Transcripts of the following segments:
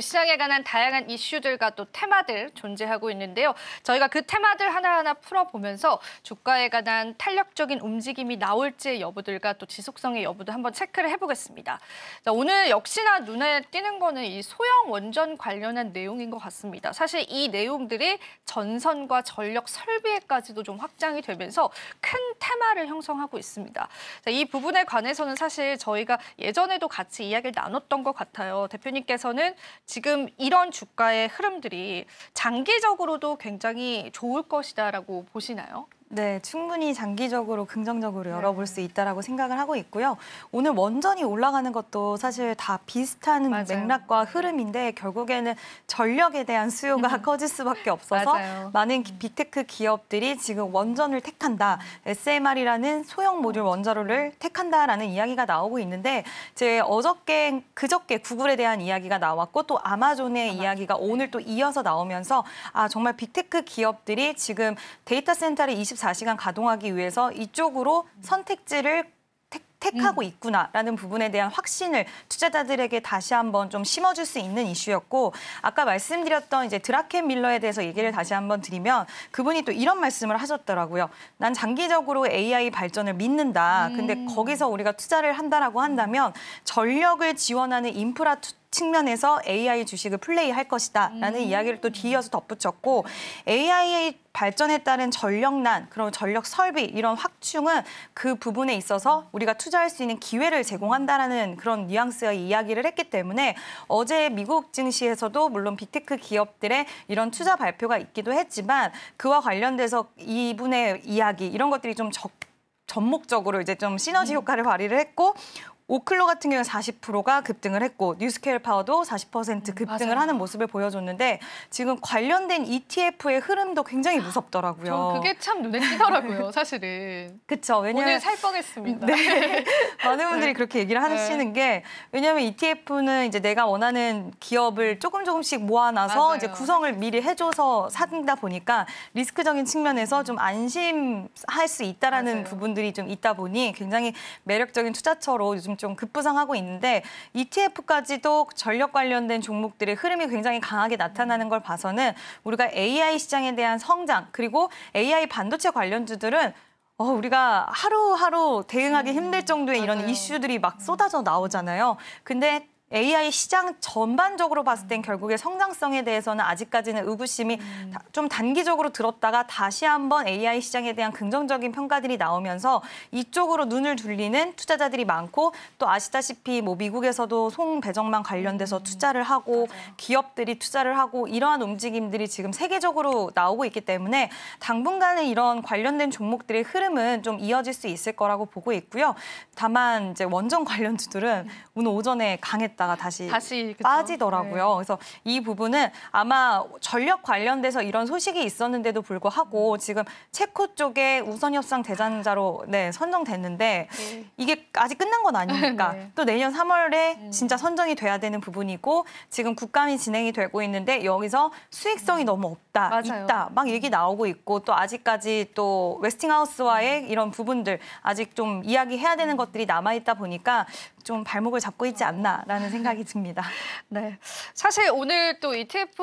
시장에 관한 다양한 이슈들과 또 테마들 존재하고 있는데요. 저희가 그 테마들 하나하나 풀어보면서 주가에 관한 탄력적인 움직임이 나올지 여부들과 또 지속성의 여부도 한번 체크를 해보겠습니다. 자, 오늘 역시나 눈에 띄는 거는 이 소형 원전 관련한 내용인 것 같습니다. 사실 이 내용들이 전선과 전력 설비에까지도 좀 확장이 되면서 큰 테마를 형성하고 있습니다. 자, 이 부분에 관해서는 사실 저희가 예전에도 같이 이야기를 나눴던 것 같아요. 대표님께서는 지금 이런 주가의 흐름들이 장기적으로도 굉장히 좋을 것이다라고 보시나요? 네, 충분히 장기적으로 긍정적으로 네. 열어볼 네. 수 있다라고 생각을 하고 있고요. 오늘 원전이 올라가는 것도 사실 다 비슷한 맞아요. 맥락과 흐름인데 결국에는 전력에 대한 수요가 음. 커질 수밖에 없어서 맞아요. 많은 음. 빅테크 기업들이 지금 원전을 택한다, SMR이라는 소형 모듈 원자로를 택한다라는 이야기가 나오고 있는데 제 어저께 그저께 구글에 대한 이야기가 나왔고 또 아마존의 아마존. 이야기가 오늘 또 이어서 나오면서 아 정말 빅테크 기업들이 지금 데이터 센터를 24시간 가동하기 위해서 이쪽으로 선택지를 택하고 음. 있구나라는 부분에 대한 확신을 투자자들에게 다시 한번 좀 심어줄 수 있는 이슈였고 아까 말씀드렸던 이제 드라켄 밀러에 대해서 얘기를 음. 다시 한번 드리면 그분이 또 이런 말씀을 하셨더라고요. 난 장기적으로 AI 발전을 믿는다. 근데 음. 거기서 우리가 투자를 한다라고 한다면 전력을 지원하는 인프라 투 측면에서 AI 주식을 플레이할 것이다라는 음. 이야기를 또 뒤이어서 덧붙였고 AI의 발전에 따른 전력난, 그런 전력 설비 이런 확충은 그 부분에 있어서 우리가 투자할 수 있는 기회를 제공한다라는 그런 뉘앙스의 이야기를 했기 때문에 어제 미국 증시에서도 물론 빅테크 기업들의 이런 투자 발표가 있기도 했지만 그와 관련돼서 이분의 이야기 이런 것들이 좀 적. 전목적으로 이제 좀 시너지 음. 효과를 발휘를 했고 오클로 같은 경우는 40%가 급등을 했고 뉴스케일 파워도 40% 음, 급등을 맞아요. 하는 모습을 보여줬는데 지금 관련된 ETF의 흐름도 굉장히 아, 무섭더라고요. 전 그게 참 눈에 띄더라고요, 사실은. 그렇죠. 왜냐면 오늘 살 뻔했습니다. 네. 많은 분들이 네. 그렇게 얘기를 네. 하시는 네. 게 왜냐하면 ETF는 이제 내가 원하는 기업을 조금 조금씩 모아놔서 맞아요. 이제 구성을 미리 해줘서 산다 보니까 리스크적인 측면에서 좀 안심할 수 있다라는 맞아요. 부분들이 좀 있다 보니 굉장히 매력적인 투자처로 요즘 좀 급부상하고 있는데 ETF까지도 전력 관련된 종목들의 흐름이 굉장히 강하게 나타나는 걸 봐서는 우리가 AI 시장에 대한 성장 그리고 AI 반도체 관련주들은 어, 우리가 하루하루 대응하기 힘들 음, 정도의 이런 이슈들이 막 쏟아져 나오잖아요. 근데 AI 시장 전반적으로 봤을 땐 결국에 성장성에 대해서는 아직까지는 의구심이 음. 좀 단기적으로 들었다가 다시 한번 AI 시장에 대한 긍정적인 평가들이 나오면서 이쪽으로 눈을 둘리는 투자자들이 많고 또 아시다시피 뭐 미국에서도 송배정망 관련돼서 음. 투자를 하고 맞 기업들이 투자를 하고 이러한 움직임들이 지금 세계적으로 나오고 있기 때문에 당분간은 이런 관련된 종목들의 흐름은 좀 이어질 수 있을 거라고 보고 있고요. 다만 이제 원전 관련 주들은 음. 오늘 오전에 강했다. 있다가 다시, 다시 빠지더라고요. 네. 그래서 이 부분은 아마 전력 관련돼서 이런 소식이 있었는데도 불구하고 지금 체코 쪽에 우선 협상 대상자로 네, 선정됐는데 네. 이게 아직 끝난 건 아니니까 네. 또 내년 3월에 음. 진짜 선정이 돼야 되는 부분이고 지금 국감이 진행이 되고 있는데 여기서 수익성이 음. 너무 없다, 맞아요. 있다 막 얘기 음. 나오고 있고 또 아직까지 또 웨스팅하우스와의 이런 부분들 아직 좀 이야기해야 되는 것들이 남아 있다 보니까 좀 발목을 잡고 있지 않나라는 생각이 듭니다. 네. 사실 오늘 또 e TF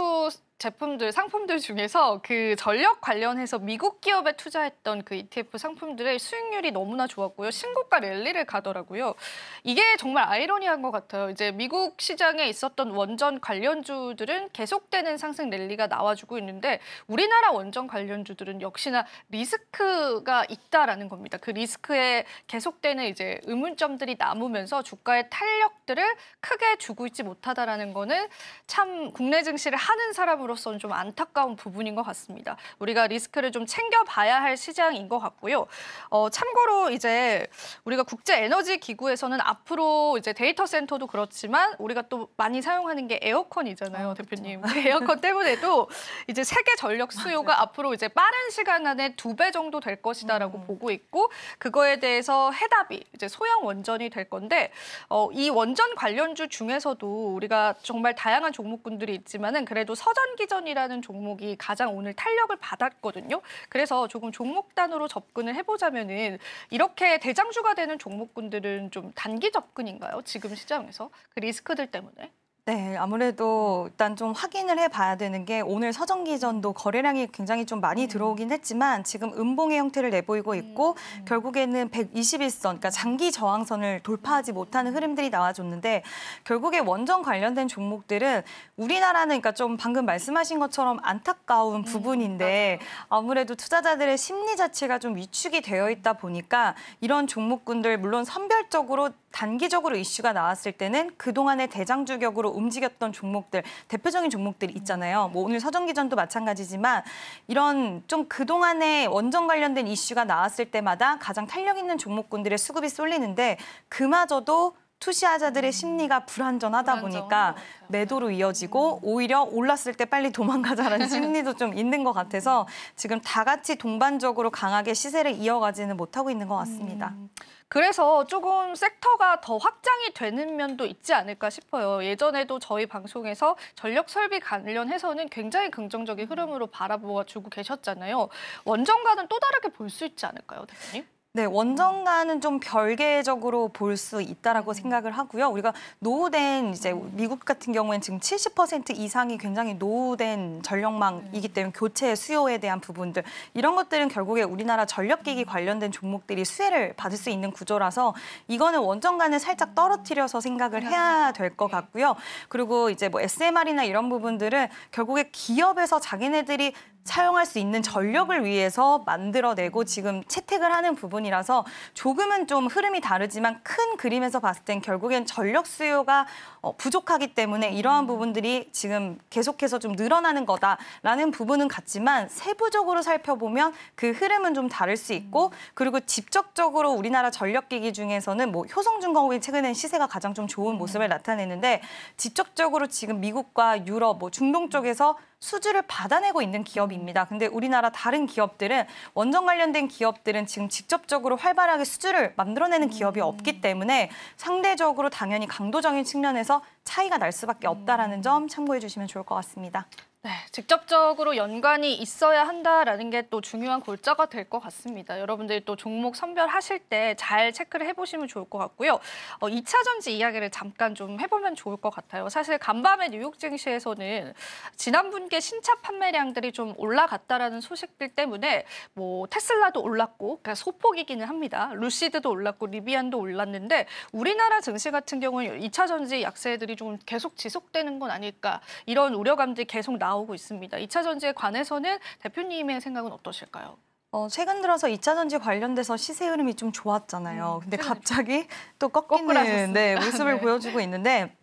제품들, 상품들 중에서 그 전력 관련해서 미국 기업에 투자했던 그 ETF 상품들의 수익률이 너무나 좋았고요. 신고가 랠리를 가더라고요. 이게 정말 아이러니한 것 같아요. 이제 미국 시장에 있었던 원전 관련주들은 계속되는 상승 랠리가 나와주고 있는데 우리나라 원전 관련주들은 역시나 리스크가 있다라는 겁니다. 그 리스크에 계속되는 이제 의문점들이 남으면서 주가의 탄력들을 크게 주고 있지 못하다라는 거는 참 국내 증시를 하는 사람으로 사람으로서는 좀 안타까운 부분인 것 같습니다. 우리가 리스크를 좀 챙겨봐야 할 시장인 것 같고요. 어, 참고로 이제 우리가 국제 에너지 기구에서는 앞으로 이제 데이터 센터도 그렇지만 우리가 또 많이 사용하는 게 에어컨이잖아요, 어, 대표님. 그렇죠. 에어컨 때문에도 이제 세계 전력 수요가 맞아요. 앞으로 이제 빠른 시간 안에 두 배 정도 될 것이다라고 음. 보고 있고 그거에 대해서 해답이 이제 소형 원전이 될 건데 어, 이 원전 관련주 중에서도 우리가 정말 다양한 종목군들이 있지만은 그래도 서전 신기전이라는 종목이 가장 오늘 탄력을 받았거든요. 그래서 조금 종목 단으로 접근을 해보자면은 이렇게 대장주가 되는 종목군들은 좀 단기 접근인가요? 지금 시장에서 그 리스크들 때문에? 네, 아무래도 일단 좀 확인을 해봐야 되는 게 오늘 서정기전도 거래량이 굉장히 좀 많이 음. 들어오긴 했지만 지금 음봉의 형태를 내보이고 있고 음. 결국에는 121선, 그러니까 장기 저항선을 돌파하지 못하는 흐름들이 나와줬는데 결국에 원전 관련된 종목들은 우리나라는 그러니까 좀 방금 말씀하신 것처럼 안타까운 음, 부분인데 아무래도 투자자들의 심리 자체가 좀 위축이 되어 있다 보니까 이런 종목군들 물론 선별적으로 단기적으로 이슈가 나왔을 때는 그동안의 대장주격으로 움직였던 종목들, 대표적인 종목들 있잖아요. 뭐 오늘 사정기전도 마찬가지지만 이런 좀 그동안에 원전 관련된 이슈가 나왔을 때마다 가장 탄력 있는 종목군들의 수급이 쏠리는데 그마저도 투시자들의 하 심리가 불안전하다 불안정. 보니까 그렇죠. 매도로 이어지고 음. 오히려 올랐을 때 빨리 도망가자라는 심리도 좀 있는 것 같아서 지금 다 같이 동반적으로 강하게 시세를 이어가지는 못하고 있는 것 같습니다. 음. 그래서 조금 섹터가 더 확장이 되는 면도 있지 않을까 싶어요. 예전에도 저희 방송에서 전력 설비 관련해서는 굉장히 긍정적인 흐름으로 바라보아 주고 계셨잖아요. 원전과는 또 다르게 볼 수 있지 않을까요, 대표님? 네, 원정가는 좀 별개적으로 볼 수 있다라고 음. 생각을 하고요. 우리가 노후된 이제 음. 미국 같은 경우에는 지금 70% 이상이 굉장히 노후된 전력망이기 네. 때문에 교체 수요에 대한 부분들 이런 것들은 결국에 우리나라 전력기기 음. 관련된 종목들이 수혜를 받을 수 있는 구조라서 이거는 원정가는 살짝 떨어뜨려서 생각을 해야 될것 네. 같고요. 그리고 이제 뭐 SMR이나 이런 부분들은 결국에 기업에서 자기네들이 사용할 수 있는 전력을 위해서 만들어내고 지금 채택을 하는 부분이라서 조금은 좀 흐름이 다르지만 큰 그림에서 봤을 땐 결국엔 전력 수요가 어, 부족하기 때문에 이러한 음. 부분들이 지금 계속해서 좀 늘어나는 거다라는 부분은 같지만 세부적으로 살펴보면 그 흐름은 좀 다를 수 있고 음. 그리고 직접적으로 우리나라 전력기기 중에서는 뭐 효성중공업이 최근엔 시세가 가장 좀 좋은 음. 모습을 나타내는데 직접적으로 지금 미국과 유럽, 뭐 중동 쪽에서 수주를 받아내고 있는 기업입니다. 근데 우리나라 다른 기업들은 원전 관련된 기업들은 지금 직접적으로 활발하게 수주를 만들어내는 기업이 음. 없기 때문에 상대적으로 당연히 강도적인 측면에서 차이가 날 수밖에 없다라는 음. 점 참고해 주시면 좋을 것 같습니다. 네, 직접적으로 연관이 있어야 한다라는 게 또 중요한 골자가 될 것 같습니다. 여러분들이 또 종목 선별하실 때 잘 체크를 해보시면 좋을 것 같고요. 어, 2차 전지 이야기를 잠깐 좀 해보면 좋을 것 같아요. 사실 간밤에 뉴욕 증시에서는 지난 분기 신차 판매량들이 좀 올라갔다라는 소식들 때문에 뭐 테슬라도 올랐고 그러니까 소폭이기는 합니다. 루시드도 올랐고 리비안도 올랐는데 우리나라 증시 같은 경우는 2차 전지 약세들이 좀 계속 지속되는 건 아닐까 이런 우려감들이 계속 나오고 있습니다. 2차 전지에 관해서는 대표님의 생각은 어떠실까요? 어, 최근 들어서 2차 전지 관련돼서 시세 흐름이 좀 좋았잖아요. 음, 근데 갑자기 또 꺾이는 네, 모습을 네. 보여주고 있는데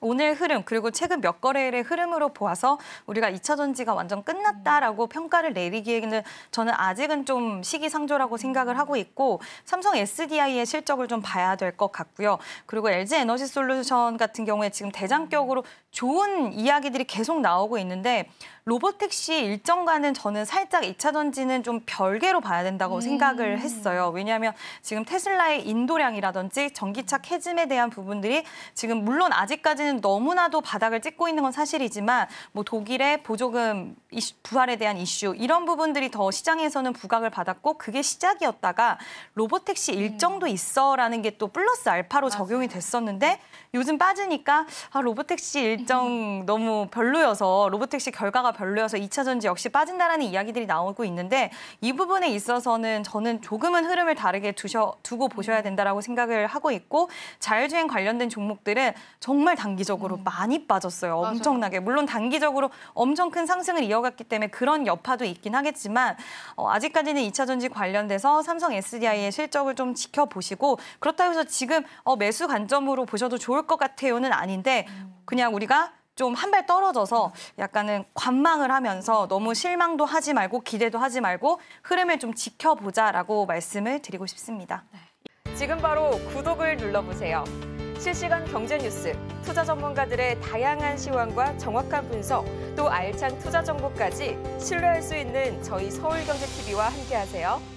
오늘 흐름 그리고 최근 몇 거래일의 흐름으로 보아서 우리가 2차 전지가 완전 끝났다라고 음. 평가를 내리기에는 저는 아직은 좀 시기상조라고 생각을 하고 있고 삼성 SDI의 실적을 좀 봐야 될 것 같고요. 그리고 LG 에너지 솔루션 같은 경우에 지금 대장격으로 좋은 이야기들이 계속 나오고 있는데 로보택시 일정과는 저는 살짝 2차 전지는 좀 별개로 봐야 된다고 음. 생각을 했어요. 왜냐하면 지금 테슬라의 인도량이라든지 전기차 캐즘에 대한 부분들이 지금 물론 아직까지 지금까지는 너무나도 바닥을 찍고 있는 건 사실이지만 뭐 독일의 보조금 이슈, 부활에 대한 이슈 이런 부분들이 더 시장에서는 부각을 받았고 그게 시작이었다가 로보택시 네. 일정도 있어라는 게 또 플러스 알파로 적용이 됐었는데 요즘 빠지니까 아, 로보택시 일정 너무 별로여서 로보택시 결과가 별로여서 2차 전지 역시 빠진다라는 이야기들이 나오고 있는데 이 부분에 있어서는 저는 조금은 흐름을 다르게 두셔, 두고 보셔야 음. 된다라고 생각을 하고 있고 자율주행 관련된 종목들은 정말 당 단기적으로 음. 많이 빠졌어요. 맞아요. 엄청나게. 물론 단기적으로 엄청 큰 상승을 이어갔기 때문에 그런 여파도 있긴 하겠지만 어, 아직까지는 2차 전지 관련돼서 삼성 SDI의 실적을 좀 지켜보시고 그렇다고 해서 지금 어, 매수 관점으로 보셔도 좋을 것 같아요는 아닌데 음. 그냥 우리가 좀 한 발 떨어져서 약간은 관망을 하면서 너무 실망도 하지 말고 기대도 하지 말고 흐름을 좀 지켜보자라고 말씀을 드리고 싶습니다. 네. 지금 바로 구독을 눌러보세요. 실시간 경제 뉴스, 투자 전문가들의 다양한 시황과 정확한 분석, 또 알찬 투자 정보까지 신뢰할 수 있는 저희 서울경제TV와 함께하세요.